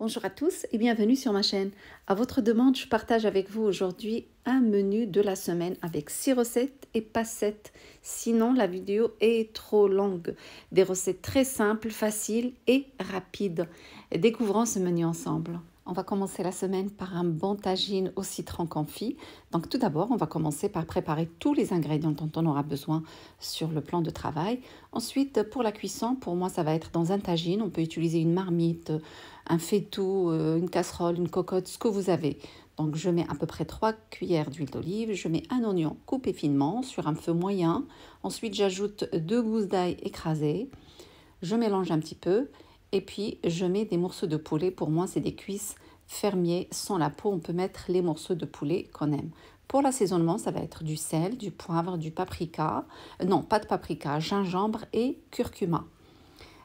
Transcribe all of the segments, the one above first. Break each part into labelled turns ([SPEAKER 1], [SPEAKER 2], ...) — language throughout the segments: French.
[SPEAKER 1] Bonjour à tous et bienvenue sur ma chaîne. À votre demande, je partage avec vous aujourd'hui un menu de la semaine avec 6 recettes et pas 7. Sinon, la vidéo est trop longue. Des recettes très simples, faciles et rapides. Découvrons ce menu ensemble. On va commencer la semaine par un bon tagine au citron confit. Donc tout d'abord, on va commencer par préparer tous les ingrédients dont on aura besoin sur le plan de travail. Ensuite, pour la cuisson, pour moi, ça va être dans un tagine. On peut utiliser une marmite un faitout, euh, une casserole, une cocotte, ce que vous avez. Donc je mets à peu près 3 cuillères d'huile d'olive, je mets un oignon coupé finement sur un feu moyen. Ensuite j'ajoute deux gousses d'ail écrasées. Je mélange un petit peu et puis je mets des morceaux de poulet. Pour moi c'est des cuisses fermiers sans la peau. On peut mettre les morceaux de poulet qu'on aime. Pour l'assaisonnement, ça va être du sel, du poivre, du paprika, non, pas de paprika, gingembre et curcuma.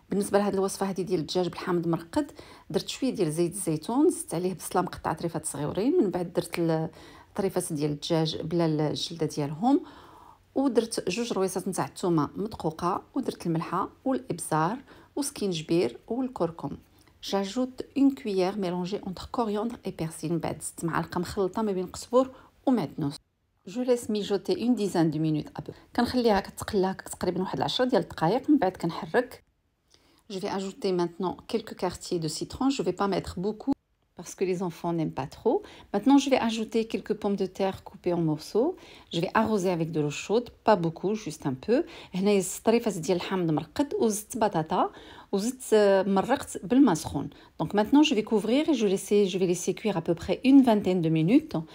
[SPEAKER 1] بالنسبه لهاد الوصفه هذه ديال الدجاج بالحامض مرقد درت شويه ديال زيت الزيتون زدت عليه بصله مقطعه طريفات صغيورين من بعد درت الطريفات ديال الدجاج بلا الجلده ديالهم ودرت جوج رويصات نتاع الثومه مدقوقه ودرت الملحه والابزار وسكينجبير والكركم جاجوت اون كويير ميلونجي اونتر كوريوندر اي بيرسين من بعد زدت معلقه مخلطه ما بين قزبر ومعدنوس جو ليس ميجوتي اون ديزان دو مينوت ابو كنخليها كتقلى تقريبا واحد 10 ديال الدقائق من بعد كنحرك Je vais ajouter maintenant quelques quartiers de citron. Je ne vais pas mettre beaucoup parce que les enfants n'aiment pas trop. Maintenant, je vais ajouter quelques pommes de terre coupées en morceaux. Je vais arroser avec de l'eau chaude, pas beaucoup, juste un peu. Donc maintenant, je vais couvrir et je laisser je vais laisser cuire à peu près une vingtaine de minutes. minutes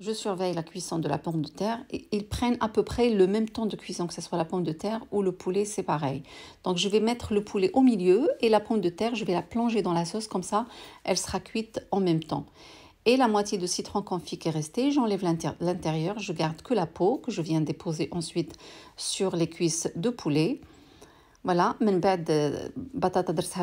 [SPEAKER 1] je surveille la cuisson de la pomme de terre et ils prennent à peu près le même temps de cuisson, que ce soit la pomme de terre ou le poulet, c'est pareil. Donc je vais mettre le poulet au milieu et la pomme de terre, je vais la plonger dans la sauce, comme ça elle sera cuite en même temps. Et la moitié de citron confit qui est restée, j'enlève l'intérieur, je garde que la peau que je viens déposer ensuite sur les cuisses de poulet. Voilà, من بعد بطاطا درتها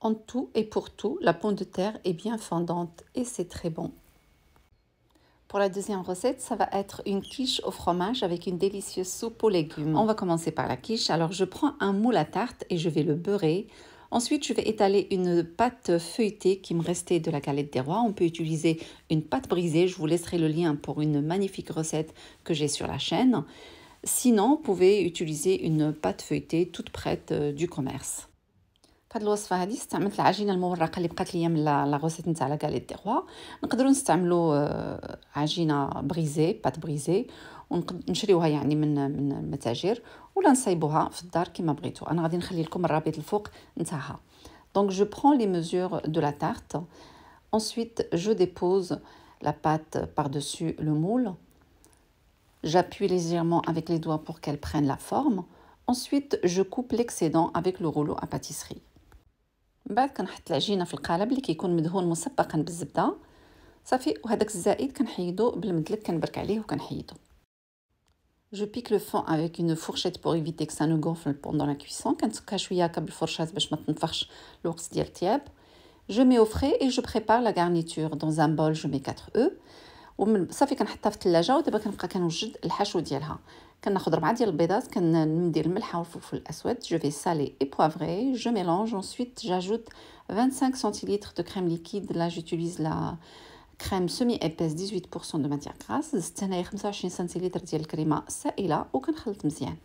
[SPEAKER 1] En tout et pour tout, la pomme de terre est bien fondante et c'est très bon. Pour la deuxième recette, ça va être une quiche au fromage avec une délicieuse soupe aux légumes. On va commencer par la quiche. Alors je prends un moule à tarte et je vais le beurrer. Ensuite, je vais étaler une pâte feuilletée qui me restait de la galette des rois. On peut utiliser une pâte brisée. Je vous laisserai le lien pour une magnifique recette que j'ai sur la chaîne. Sinon, vous pouvez utiliser une pâte feuilletée toute prête euh, du commerce. Je الوصفه هذه استعملت العجينه la اللي ensuite je dépose la pâte par-dessus le moule J'appuie légèrement avec les doigts pour qu'elle prenne la forme. Ensuite, je coupe l'excédent avec le rouleau à pâtisserie. من بعد كنحط العجينه في القالب اللي كيكون مدهون مسبقا بالزبده صافي وهذاك الزائد كنحيدو بالمدلك كنبرك عليه وكنحيدو جو بيك لو فون افيك اون فورشيت بور ايفيتي كو سا نو غونفل بوندون لا كويسون كنتسكها شويه هكا بالفرشاه باش ما تنفخش الوقت ديال الطياب جو مي او فري اي جو بريبار لا غارنيتور دون زان بول جو مي 4 او ومن صافي كنحطها في الثلاجه ودابا كنبقى كنوجد الحشو ديالها je ربعه ديال البيضات كندير Je والفلفل الاسود ensuite j'ajoute 25 cl de crème liquide là j'utilise la crème semi épaisse 18% دو matière غراس زدت هنايا 25 سنتيلتر ديال الكريمه وكنخلط مزيان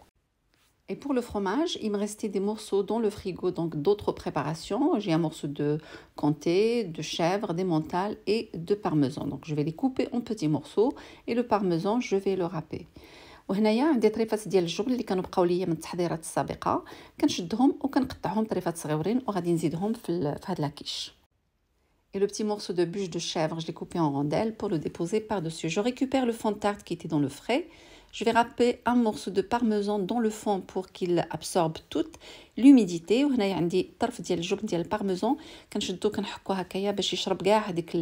[SPEAKER 1] Et pour le fromage, il me restait des morceaux dans le frigo, donc d'autres préparations. J'ai un morceau de comté, de chèvre, des mentales et de parmesan. Donc je vais les couper en petits morceaux et le parmesan, je vais le râper. وهنايا عندي طريفات ديال الجبن اللي كانوا بقاو ليا من التحضيرات السابقه كنشدهم وكنقطعهم طريفات صغيورين وغادي نزيدهم في في هاد لاكيش Et le petit morceau de bûche de chèvre, je l'ai coupé en rondelles pour le déposer par-dessus. Je récupère le fond de tarte qui était dans le frais. Je vais râper un morceau de parmesan dans le fond pour qu'il absorbe toute l'humidité. وهنايا عندي الطرف ديال الجبن ديال البارميزون كنشدو كنحكو هكايا باش يشرب كاع هذيك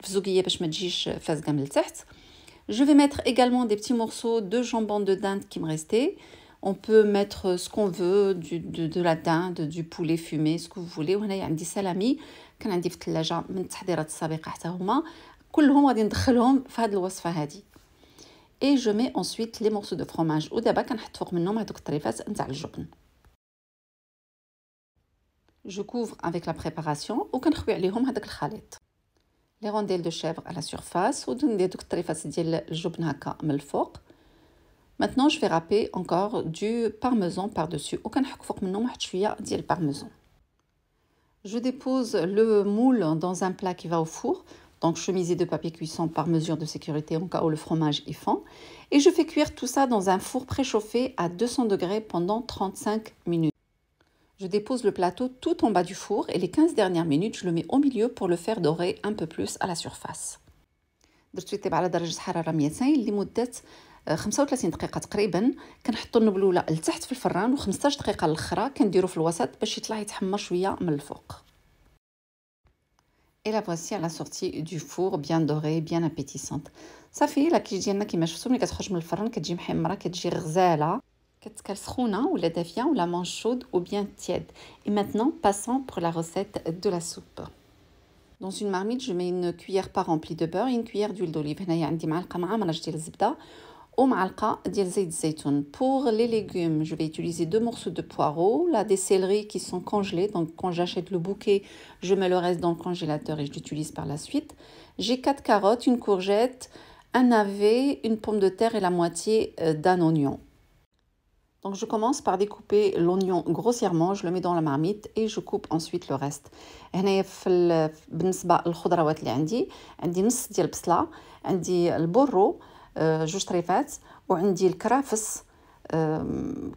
[SPEAKER 1] الفزوقيه باش ما تجيش فازقه من التحت Je vais mettre également des petits morceaux de jambon de dinde qui me restait. On peut mettre ce qu'on veut, du, de, de, la dinde, du poulet fumé, ce que vous voulez. وهنايا عندي salami, كان عندي في الثلاجة من التحضيرات السابقة حتى هما كلهم غادي ندخلهم في هاد الوصفة هادي. Et je mets ensuite les morceaux de fromage. ودابا كنحط فوق منهم هادوك الطريفات نتاع الجبن. Je couvre avec la préparation mets عليهم هذاك الخليط. لي de chèvre à la surface. ou maintenant je vais râper encore du parmesan par-dessus فوق Je dépose le moule dans un plat qui va au four, donc chemisé de papier cuisson par mesure de sécurité en cas où le fromage est fond, et je fais cuire tout ça dans un four préchauffé à 200 degrés pendant 35 minutes. Je dépose le plateau tout en bas du four et les 15 dernières minutes, je le mets au milieu pour le faire dorer un peu plus à la surface. درت يطيب على درجة حرارة 200 لمدة 35 دقيقة تقريبا كنحطو النبلولة لتحت في الفران و15 دقيقة الاخرى كنديرو في الوسط باش يطلع يتحمر شوية من الفوق. Et la voici à la sortie du four bien doré, bien appétissante. صافي لا كيش ديالنا كما شفتوا ملي كتخرج من الفرن كتجي محمره كتجي غزاله كتكال سخونة ولا la manche chaude ou bien tiède. Et maintenant, passons pour la recette de la soupe. Dans une marmite, je mets une cuillère pas remplie de beurre et une cuillère d'huile d'olive. Pour les légumes, je vais utiliser deux morceaux de poireaux, là des céleris qui sont congelés. Donc quand j'achète le bouquet, je mets le reste dans le congélateur et je l'utilise par la suite. J'ai quatre carottes, une courgette, un navet, une pomme de terre et la moitié euh, d'un oignon. Donc je commence par découper l'oignon grossièrement, je le mets dans la marmite et je coupe ensuite le reste. هنايا في بالنسبه للخضروات اللي عندي عندي نص ديال البصله عندي البرو آه، جوج طريفات وعندي الكرافس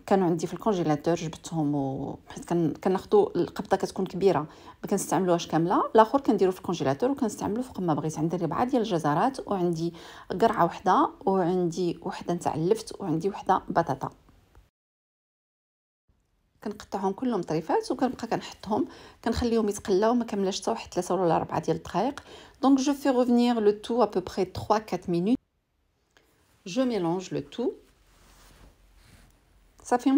[SPEAKER 1] كانوا عندي في الكونجيلاتور جبتهم و... حيت كناخذوا القبطه كتكون كبيره ما كنستعملوهاش كامله الاخر كنديرو في الكونجيلاتور وكنستعملو فوق ما بغيت عندي ربعه ديال الجزرات وعندي قرعه وحده وعندي وحده نتاع اللفت وعندي وحده بطاطا Donc je fais revenir le tout à peu près 3 4 minutes. Je mélange le tout. ça fait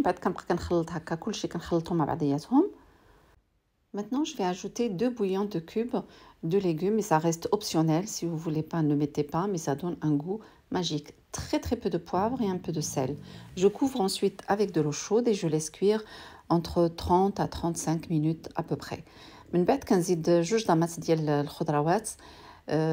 [SPEAKER 1] Maintenant, je vais ajouter deux bouillons de cubes de légumes et ça reste optionnel. Si vous voulez pas, ne mettez pas, mais ça donne un goût magique. Très très peu de poivre et un peu de sel. Je couvre ensuite avec de l'eau chaude et je laisse cuire entre 30 à 35 minutes à peu près من بعد كنزيد جوج ضمات ديال الخضروات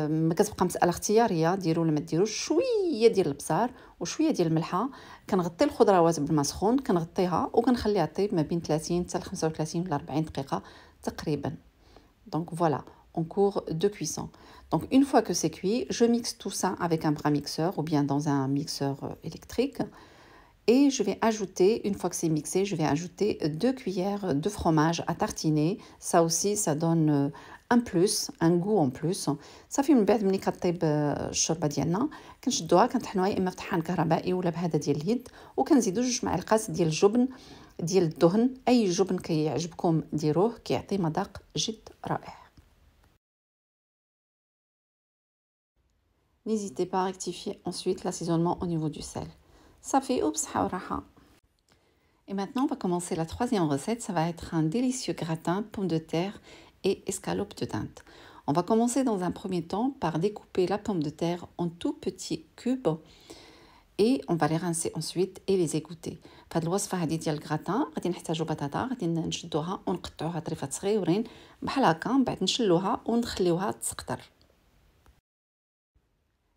[SPEAKER 1] ما كتبقى مساله اختياريه ديروا ولا ما ديروش شويه ديال البزار وشويه ديال الملحه كنغطي الخضروات بالماء سخون كنغطيها وكنخليها طيب ما بين 30 حتى 35 ولا 40 دقيقه تقريبا Donc voilà, on court de cuisson. Donc une fois que c'est cuit, je mixe tout ça avec un bras mixeur ou bien dans un mixeur électrique. Et je vais ajouter, une fois que c'est mixé, je vais ajouter deux cuillères de fromage à tartiner. Ça aussi, ça donne euh, un plus un goût en plus ça fait صافي من بعد ملي كطيب الشوربه ديالنا كنشدوها كنطحنوها يا اما في طحان كهربائي ولا بهذا ديال اليد وكنزيدو جوج معلقات ديال الجبن ديال الدهن اي جبن كيعجبكم qui ديروه كيعطي مذاق جد رائع N'hésitez pas à rectifier ensuite l'assaisonnement au niveau du sel. Ça fait Safi, oh, Et maintenant, on va commencer la troisième recette. Ça va être un délicieux gratin pommes de terre et escalope de dinde. On va commencer dans un premier temps par découper la pomme de terre en tout petits cubes et on va les rincer ensuite et les égoutter فهاد الوصفه هذه ديال الكراتان غادي نحتاجوا بطاطا غادي on ونقطعوها طريفات صغيورين بحال هكا من بعد نشلوها ونخليوها تسقطر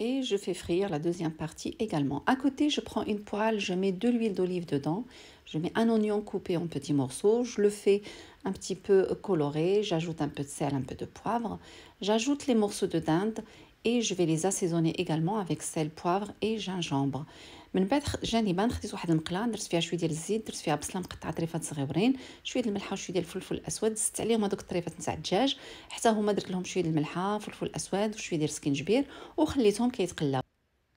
[SPEAKER 1] et je fais frire la deuxième partie également. À côté, je prends une poêle, je mets de l'huile d'olive dedans, je mets un oignon coupé en petits morceaux, je le fais un petit peu coloré, j'ajoute un peu de sel, un peu de poivre, j'ajoute les morceaux de dinde et je vais les assaisonner également avec sel, poivre et gingembre. من بعد جاني بان خديت واحد المقله درت فيها شويه ديال الزيت درت فيها بصله مقطعه طريفات صغيورين شويه الملحه وشويه ديال الفلفل الاسود زدت عليهم هذوك الطريفات نتاع الدجاج حتى هما درت لهم شويه الملحه فلفل اسود وشويه ديال السكينجبير وخليتهم كيتقلاو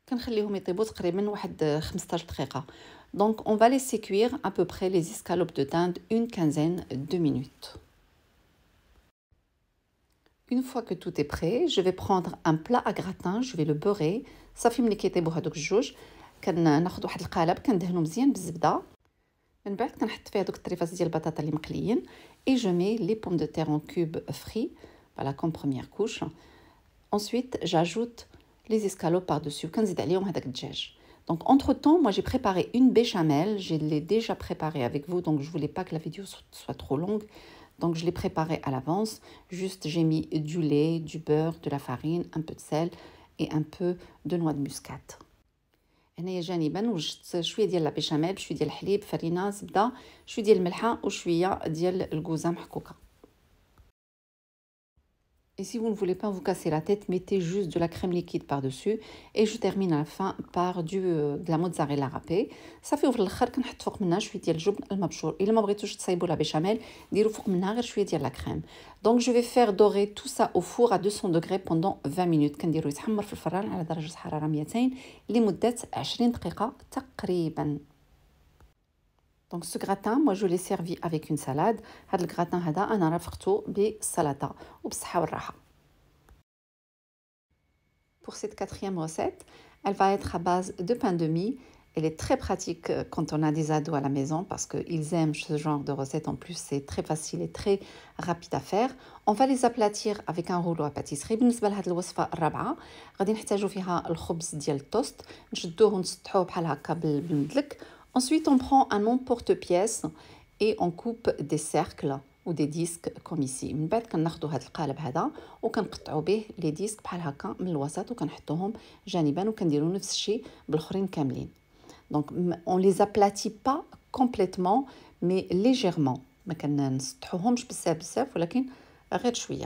[SPEAKER 1] كنخليهم يطيبوا تقريبا واحد 15 دقيقه دونك اون فالي سي كوير ا بو بري لي escalopes دو تاند اون كانزين دو مينوت Une fois que tout est prêt, je vais prendre un plat à gratin, je vais le beurrer. Ça fait que كناخذ واحد القالب كندهنو مزيان بالزبده من بعد كنحط comme دوك الطريفات ديال البطاطا ensuite j'ajoute les escalopes par-dessus كنزيد عليهم Donc, entre-temps, moi, j'ai préparé une béchamel. Je l'ai déjà préparée avec vous, donc je voulais pas que la vidéo soit trop longue. Donc, je l'ai préparée à l'avance. Juste, j'ai mis du lait, du beurre, de la farine, un peu de sel et un peu de noix de muscade. هنايا جانبا وجدت شويه ديال لابيشاميل شويه ديال الحليب فرينه زبده شويه ديال الملحه وشويه ديال الكوزه محكوكه si vous ne voulez pas vous casser la tête, mettez juste de la crème liquide par-dessus. Et je termine enfin par du, euh, de la mozzarella râpée. Ça fait ouvrir le خير Je vais منها شويه ديال الجبن المبشور الا ما بغيتوش تصايبوا لا béchamel ديروا فوق منها غير شويه ديال la crème. Donc je vais faire dorer tout ça au four à 200 degrés pendant 20 minutes. كنديروا يتحمر في الفران على درجه حراره 200 pendant 20 minutes. تقريبا. Donc ce gratin, moi je l'ai servi avec une salade. gratin-là, هذا الgratin هذا انا رافقته بالسلطه w raha. Pour cette quatrième recette, elle va être à base de pain de mie. Elle est très pratique euh, quand on a des ados à la maison parce qu'ils aiment ce genre de recette. En plus, c'est très facile et très rapide à faire. On va les aplatir avec un rouleau à pâtisserie. بالنسبة le الوصفة الرابعة غادي نحتاجو فيها الخبز ديال التوست نشدوه ونسطحوه بحال هكا بالمدلك Ensuite, on prend un long porte-pièce et on coupe des cercles ou des disques comme ici. Une bête qu'on a retrouvé et on bête, ou qu'on a retrouvé les disques comme ça, canne, mais l'oiseau, ou qu'on les met j'en côté et ou fait a même chose a les autres. Donc, on les aplatit pas complètement, mais légèrement. On ne les un pas beaucoup, peux mais ou qu'on a retrouvé.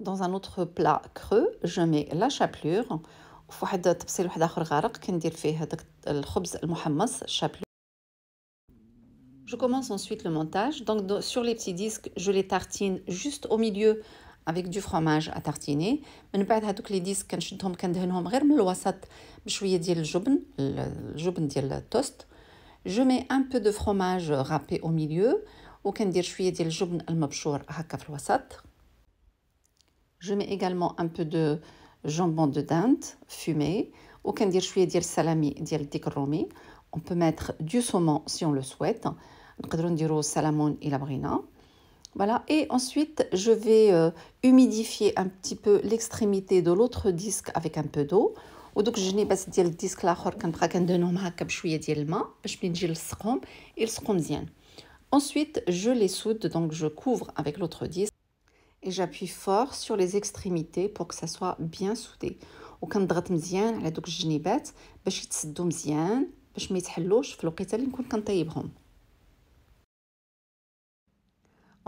[SPEAKER 1] dans un autre plat creux je mets la chapelure وفي واحد الطبسيل واحد اخر غارق كندير فيه هذاك الخبز المحمص الشابلور Je commence ensuite le montage. Donc, sur les petits disques, je les tartine juste au milieu avec du fromage à tartiner. من بعد هذوك لي ديسك كنشدهم كندهنهم غير من الوسط بشويه ديال الجبن الجبن ديال التوست. Je mets un peu de fromage râpé au milieu ou وكندير شويه ديال الجبن المبشور هكا في الوسط. Je mets également un peu de jambon de dinde fumé. Ou quand dire chouïa dire salami, dire tikromi. On peut mettre du saumon si on le souhaite. On peut salamon et la brina. Voilà, et ensuite je vais euh, humidifier un petit peu l'extrémité de l'autre disque avec un peu d'eau. Ou donc je n'ai pas dit le disque là, كنبقى كندهنهم بشويه ديال الماء باش ملي Ensuite, je les soude donc je couvre avec l'autre disque et j'appuie fort sur les extrémités pour que ça soit bien soudé وكنضغط مزيان على دوك الجنيبات باش يتسدوا مزيان باش ما يتحلوش في الوقيته اللي نكون كنطيبهم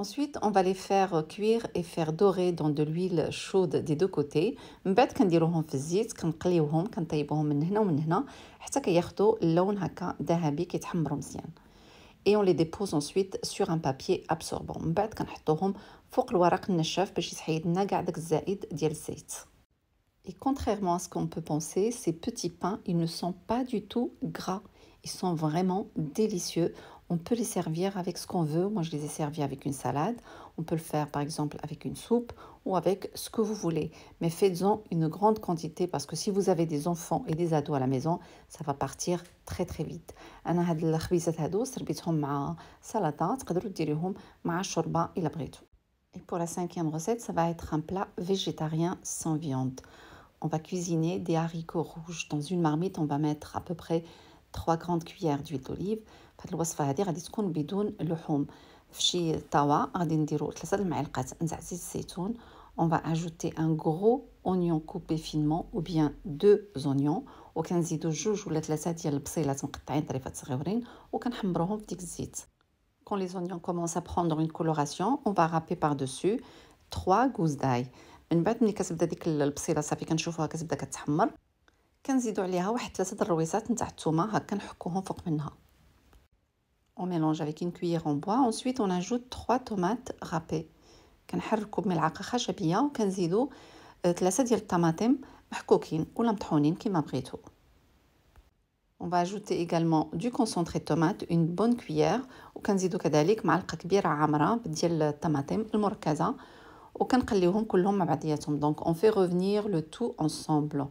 [SPEAKER 1] Ensuite, on va les faire cuire et faire dorer dans de l'huile chaude des deux côtés. من بعد كنديروهم في الزيت كنقليوهم كنطيبوهم من هنا ومن هنا حتى كياخذوا اللون هكا ذهبي كيتحمروا مزيان et on les dépose ensuite sur un papier absorbant Et contrairement à ce qu'on peut penser, ces petits pains, ils ne sont pas du tout gras. Ils sont vraiment délicieux. On peut les servir avec ce qu'on veut. Moi, je les ai servis avec une salade. On peut le faire, par exemple, avec une soupe ou avec ce que vous voulez. Mais faites-en une grande quantité parce que si vous avez des enfants et des ados à la maison, ça va partir très très vite. انا هاد الخبيزات هادو سربيتهم مع سلطه تقدروا ديريهم مع الشوربه الا بغيتوا. Et pour la cinquième recette, ça va être un plat végétarien sans viande. On va cuisiner des haricots rouges. Dans une marmite, on va mettre à peu près 3 grandes cuillères d'huile d'olive. فهاد الوصفه هادي غادي تكون بدون لحوم. في شي طاوه غادي نديرو 3 معلقات زيت الزيتون on va ajouter un gros oignon coupé finement ou bien deux oignons وكنزيدو جوج ولا ثلاثه ديال البصيلات مقطعين طريفات صغيورين وكنحمروهم في ديك الزيت quand les oignons commencent à prendre une coloration on va râper par dessus trois gousses d'ail من بعد ملي كتبدا ديك البصيله صافي كنشوفوها كتبدا كتحمر كنزيدو عليها واحد ثلاثه د الرويصات نتاع الثومه هكا نحكوهم فوق منها on mélange avec une cuillère en bois ensuite on ajoute trois tomates râpées كنحركو بملعقه خشبيه وكنزيدو آه، ثلاثه ديال الطماطم محكوكين ولا مطحونين كما بغيتو On va ajouter également du concentré de tomate, une bonne cuillère وكنزيدو كذلك معلقه كبيره عامره ديال الطماطم المركزه وكنقليوهم كلهم مع بعضياتهم donc on fait revenir le tout ensemble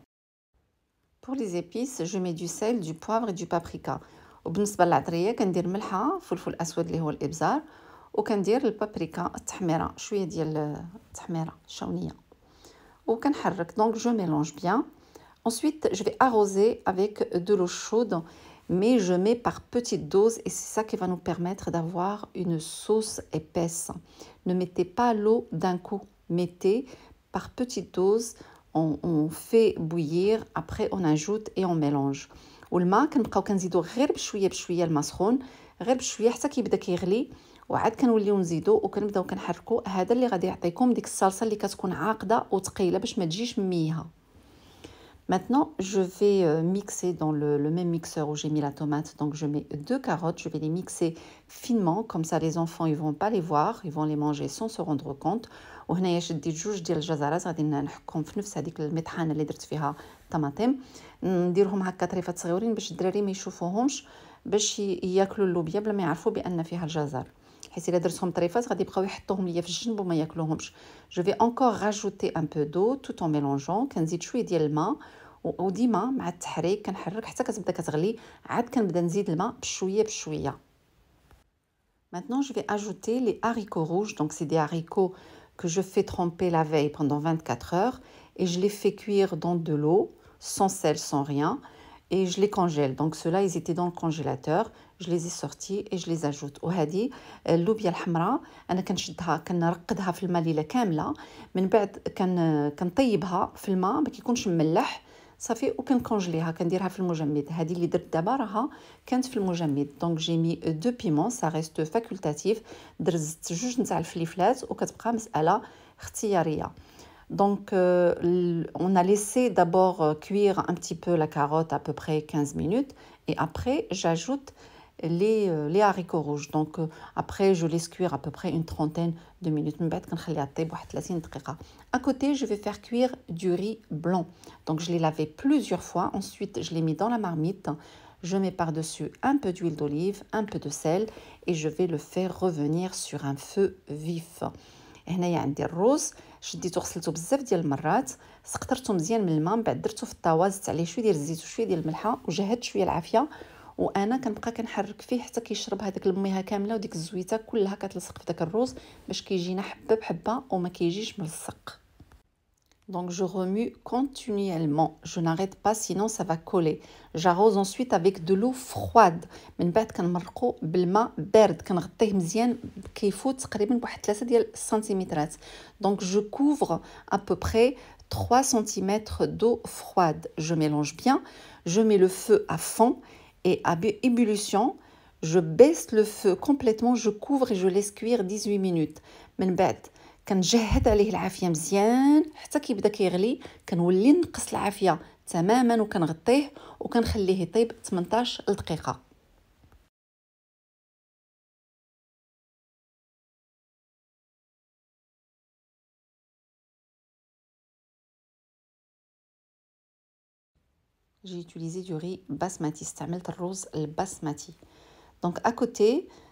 [SPEAKER 1] Pour les épices, je mets du sel, du poivre et du paprika. وبالنسبه للعطريه كندير ملحه فلفل اسود اللي هو الابزار وكندير البابريكا التحميره شويه ديال التحميره الشاونيه وكنحرك دونك جو ميلونج بيان ensuite je vais arroser avec de l'eau chaude mais je mets par petite dose. et c'est ça qui va nous permettre d'avoir une sauce épaisse ne mettez pas l'eau d'un coup mettez par petite dose. on, on fait bouillir après on ajoute et on mélange والماء كنبقاو كنزيدو غير بشويه بشويه المسخون غير بشويه حتى كيبدا كيغلي وعاد كنوليو نزيدو وكنبداو كنحركو هذا اللي غادي يعطيكم ديك الصلصه اللي كتكون عاقده وثقيله باش ما تجيش ميها Maintenant, je vais euh, mixer dans le, le, même mixeur où j'ai mis la tomate. Donc, je mets deux carottes. Je vais les mixer finement. Comme ça, les enfants, ils vont pas les voir. Ils vont les manger sans se rendre compte. وهنايا شديت جوج ديال الجزرات غادي نحكهم في نفس هذيك المطحنه اللي درت فيها الطماطم نديرهم هكا طريفات صغيورين باش الدراري ما يشوفوهمش باش ياكلوا اللوبيا بلا ما يعرفوا بان فيها الجزر حيت الا درتهم طريفات غادي يبقاو يحطوهم ليا في الجنب وما ياكلوهمش جو في انكور راجوتي ان بو دو توت اون ميلونجون كنزيد شويه ديال الماء وديما مع التحريك كنحرك حتى كتبدا كتغلي عاد كنبدا نزيد الماء بشويه بشويه Maintenant, je vais ajouter les haricots rouges. Donc, c'est des haricots que je fais tremper la veille pendant 24 heures et je les fais cuire dans de l'eau, sans sel, sans rien. et je les congèle. Donc ceux-là, ils étaient dans le congélateur. Je les ai sortis et je les ajoute. وهذه اللوبيا الحمراء انا كنشدها كنرقدها في الماء ليله كامله من بعد كن كنطيبها في الماء ما كيكونش مملح صافي وكنكونجليها كنديرها في المجمد هذه اللي درت دابا راها كانت في المجمد دونك جي مي دو بيمون سا ريست فاكولتاتيف درزت جوج نتاع الفليفلات وكتبقى مساله اختياريه Donc, euh, on a laissé d'abord euh, cuire un petit peu la carotte, à peu près 15 minutes. Et après, j'ajoute les, euh, haricots rouges. Donc, après, je laisse cuire à peu près une trentaine de minutes. À côté, je vais faire cuire du riz blanc. Donc, je l'ai lavé plusieurs fois. Ensuite, je l'ai mis dans la marmite. Je mets par-dessus un peu d'huile d'olive, un peu de sel et je vais le faire revenir sur un feu vif. Et il y a شديتو غسلته بزاف ديال المرات سقطرته مزيان من الماء من بعد درته في الطاوه زدت عليه شويه ديال الزيت وشويه ديال الملحه وجهدت شويه العافيه وانا كنبقى كنحرك فيه حتى كيشرب هذاك الميها كامله وديك الزويته كلها كتلصق في داك الروز باش كيجينا حبه بحبه وما كيجيش ملصق Donc je remue continuellement. Je n'arrête pas, sinon ça va coller. J'arrose ensuite avec de l'eau froide. Donc je couvre à peu près 3 cm d'eau froide. Je mélange bien. Je mets le feu à fond et à ébullition. Je baisse le feu complètement, je couvre et je laisse cuire 18 minutes. من كنجهد عليه العافيه مزيان حتى كيبدا كيغلي كنولي نقص العافيه تماما وكنغطيه وكنخليه يطيب 18 دقيقه j'ai utilisé du riz basmati استعملت الرز البسمتي دونك أكوتي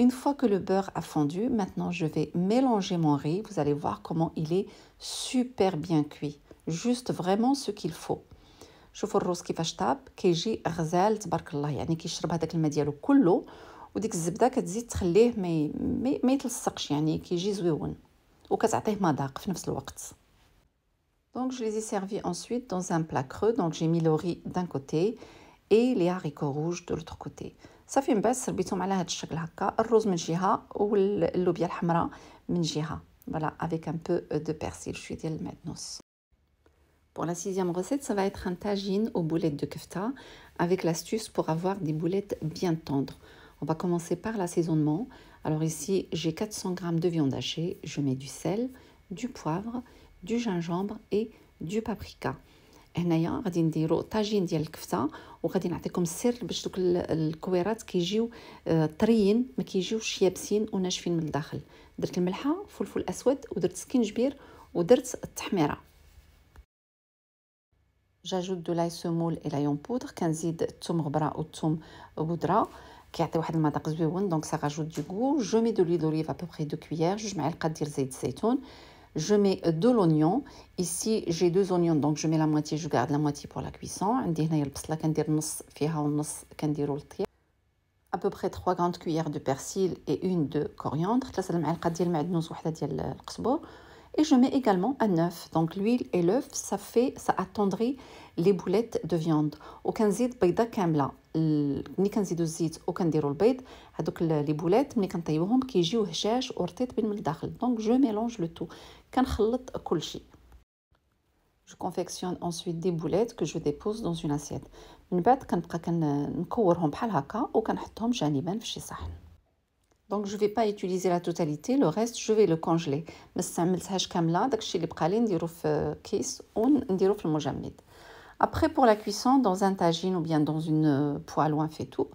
[SPEAKER 1] Une fois que le beurre a fondu, maintenant je vais mélanger mon riz. Vous allez voir comment il est super bien cuit. Juste vraiment ce qu'il faut. Je شوفوا الروز كيفاش طاب كيجي غزال تبارك الله يعني كيشرب هذاك الماء ديالو كله وديك الزبده كتزيد تخليه ما ما يتلصقش يعني كيجي زويون وكتعطيه مذاق في نفس الوقت Donc je les ai servis ensuite dans un plat creux. Donc j'ai mis le riz d'un côté et les haricots rouges de l'autre côté. صافي من بعد سربيتهم على هذا الشكل هكا الروز من جهه واللوبيا الحمراء من جهه فوالا افيك ان بو دو بيرسيل شويه ديال المعدنوس Pour la sixième recette, ça va être un tagine aux boulettes de kefta avec l'astuce pour avoir des boulettes bien tendres. On va commencer par l'assaisonnement. Alors ici, j'ai 400 g de viande hachée. Je mets du sel, du poivre, du gingembre et du paprika. هنايا غادي نديرو طاجين ديال الكفته وغادي نعطيكم السر باش دوك الكويرات كيجيو آه، طريين ما كيجيوش يابسين وناشفين من الداخل درت الملحه فلفل اسود ودرت سكينجبير ودرت التحميره جاجوت دو لاي سومول اي لايون بودر كنزيد الثوم غبره والثوم بودره كيعطي واحد المذاق زويون دونك سا راجوت دو غو جو مي دو لي دوليف ا بوبري دو كويير جوج معالق ديال زيت الزيتون Je mets de l'oignon. Ici, j'ai deux oignons, donc je mets la moitié, je garde la moitié pour la cuisson. À peu près 3 grandes cuillères de persil et une de coriandre et je mets également un œuf. Donc l'huile et l'œuf, ça fait, ça attendrit les boulettes de viande. Aucun zid bayda kamla. Ni kan zidou zid, aucun dirou l'bayd. Hadouk les boulettes, mais kan taïbouhom, ki jiou hachach, ortet bin mildakhl. Donc je mélange le tout. Kan khallat kulchi. Je confectionne ensuite des boulettes que je dépose dans une assiette. Une bête, quand je prends un couvre-homme, je vais les mettre en place et donc je vais vais utiliser utiliser totalité, le reste vais vais vais Mais ما استعملتهاش كامله داكشي اللي بقى Après, pour la cuisson, dans un tagine ou bien dans une euh, poêle ou un tout,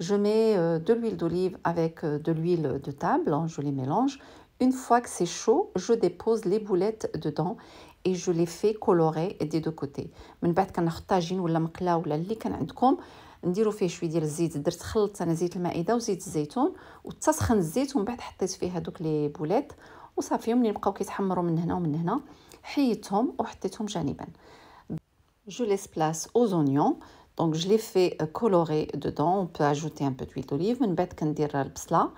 [SPEAKER 1] je mets euh, de l'huile d'olive avec euh, de l'huile de table, hein, je les mélange. Une fois que c'est chaud, je dépose les boulettes dedans et je les fais colorer des deux côtés. من بعد tagine طاجين ولا ou ولا اللي كان عندكم نديرو فيه شويه ديال الزيت درت خلطت انا زيت المائده وزيت الزيتون وتسخن الزيت ومن بعد حطيت فيه هذوك لي بولات وصافي ملي بقاو كيتحمروا من هنا ومن هنا حيدتهم وحطيتهم جانبا جو ليس بلاس او زونيون دونك جلي في كولوري colorer اون بو اجوتي ان بو دويل d'huile من بعد كندير البصله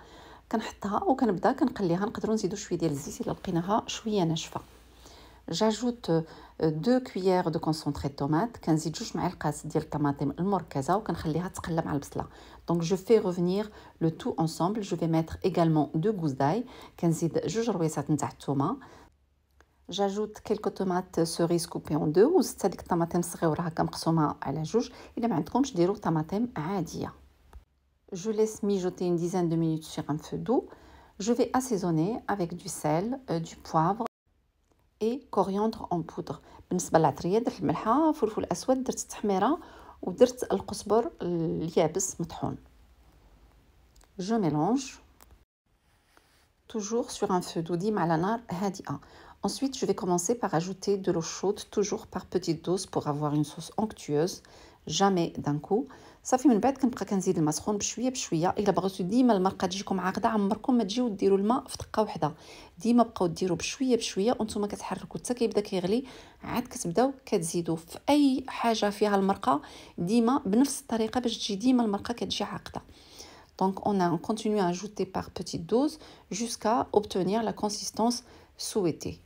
[SPEAKER 1] كنحطها وكنبدا كنقليها نقدروا نزيدوا شويه ديال الزيت الا لقيناها شويه ناشفه j'ajoute 2 euh, cuillères de concentré de tomate donc je fais revenir le tout ensemble je vais mettre également deux gousses d'ail j'ajoute quelques tomates نتاع الثومه quelques tomates je laisse mijoter une dizaine de minutes sur un feu doux. je vais assaisonner avec du sel euh, du poivre اي coriandre en poudre. Je mélange toujours sur un feu d'eau à la Ensuite, je vais commencer par ajouter de l'eau chaude, toujours par petites doses pour avoir une sauce onctueuse, jamais d'un coup. صافي من بعد كنبقى كنزيد الماء سخون بشويه بشويه الا بغيتو ديما المرقه تجيكم عاقده عمركم ما تجيو ديروا الماء في دقه واحده ديما بقاو ديروا بشويه بشويه وانتم كتحركوا حتى كيبدا كيغلي عاد كتبداو كتزيدوا في اي حاجه فيها المرقه ديما بنفس الطريقه باش تجي ديما المرقه كتجي عاقده دونك اون ان كونتينيو اجوتي بار بيتي دوز petites doses jusqu'à obtenir la consistance souhaitée.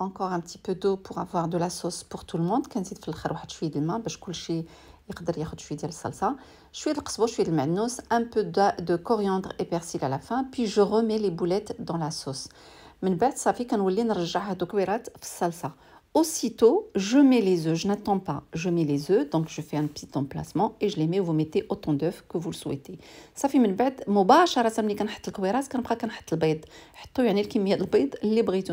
[SPEAKER 1] Encore un petit peu d'eau pour avoir de la sauce pour tout le monde. Quand il faut le faire au hachoir à viande, ben bah, je coule chez. Il faut dire que je fais de la salsa. Je fais le un peu de coriandre et persil à la fin. Puis je remets les boulettes dans la sauce. Membet ça fait que nous linner déjà de couvrir de salsa. Aussitôt je mets les œufs. Je n'attends pas. Je mets les œufs. Donc je fais un petit emplacement et je les mets. Vous mettez autant d'œufs que vous le souhaitez. Ça fait membet, mubasher à ça mais quand il faut le couvrir, ça ne veut pas qu'il faut le battre. Il faut y aller le qu'il y a le bide, il brigue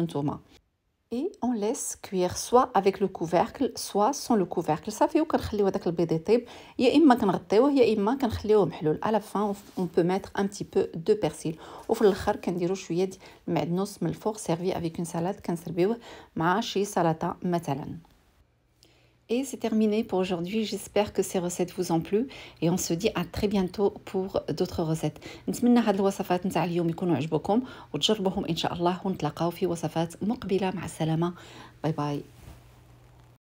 [SPEAKER 1] اي اون ليس كوير سوا افيك لو كوفيركل سوا سون لو كوفيركل صافي وكنخليو هذاك البيض يطيب يا اما كنغطيوه يا اما كنخليوه محلول على فان اون بو ميتر ان تي بو دو بيرسيل وفي الاخر كنديروا شويه ديال المعدنوس من الفوق سيرفي افيك اون سالاد كنسربيوه مع شي سلطه مثلا Et c'est terminé pour aujourd'hui. J'espère que ces recettes vous ont plu et on se dit à très bientôt pour d'autres recettes. نتمنى هاد الوصفات نتاع اليوم يكونوا عجبوكم وتجربوهم ان شاء الله ونتلاقاو في وصفات مقبله مع السلامه Bye bye.